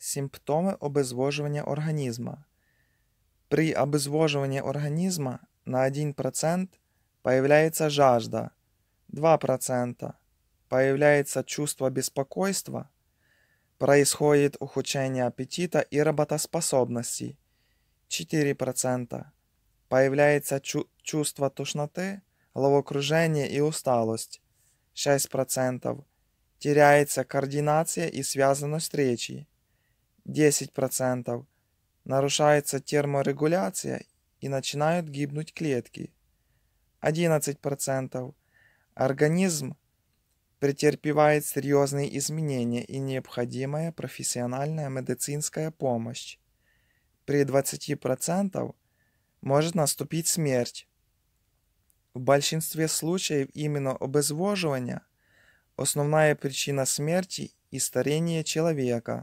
симптомы обезвоживания организма. При обезвоживании организма на 1% появляется жажда, 2% появляется чувство беспокойства, происходит ухудшение аппетита и работоспособности, 4% появляется чу- чувство тошноты, головокружение и усталость, 6% теряется координация и связанность речи, 10%, нарушается терморегуляция и начинают гибнуть клетки. 11%. Организм претерпевает серьезные изменения и необходимая профессиональная медицинская помощь. При 20% может наступить смерть. В большинстве случаев именно обезвоживание – основная причина смерти и старения человека.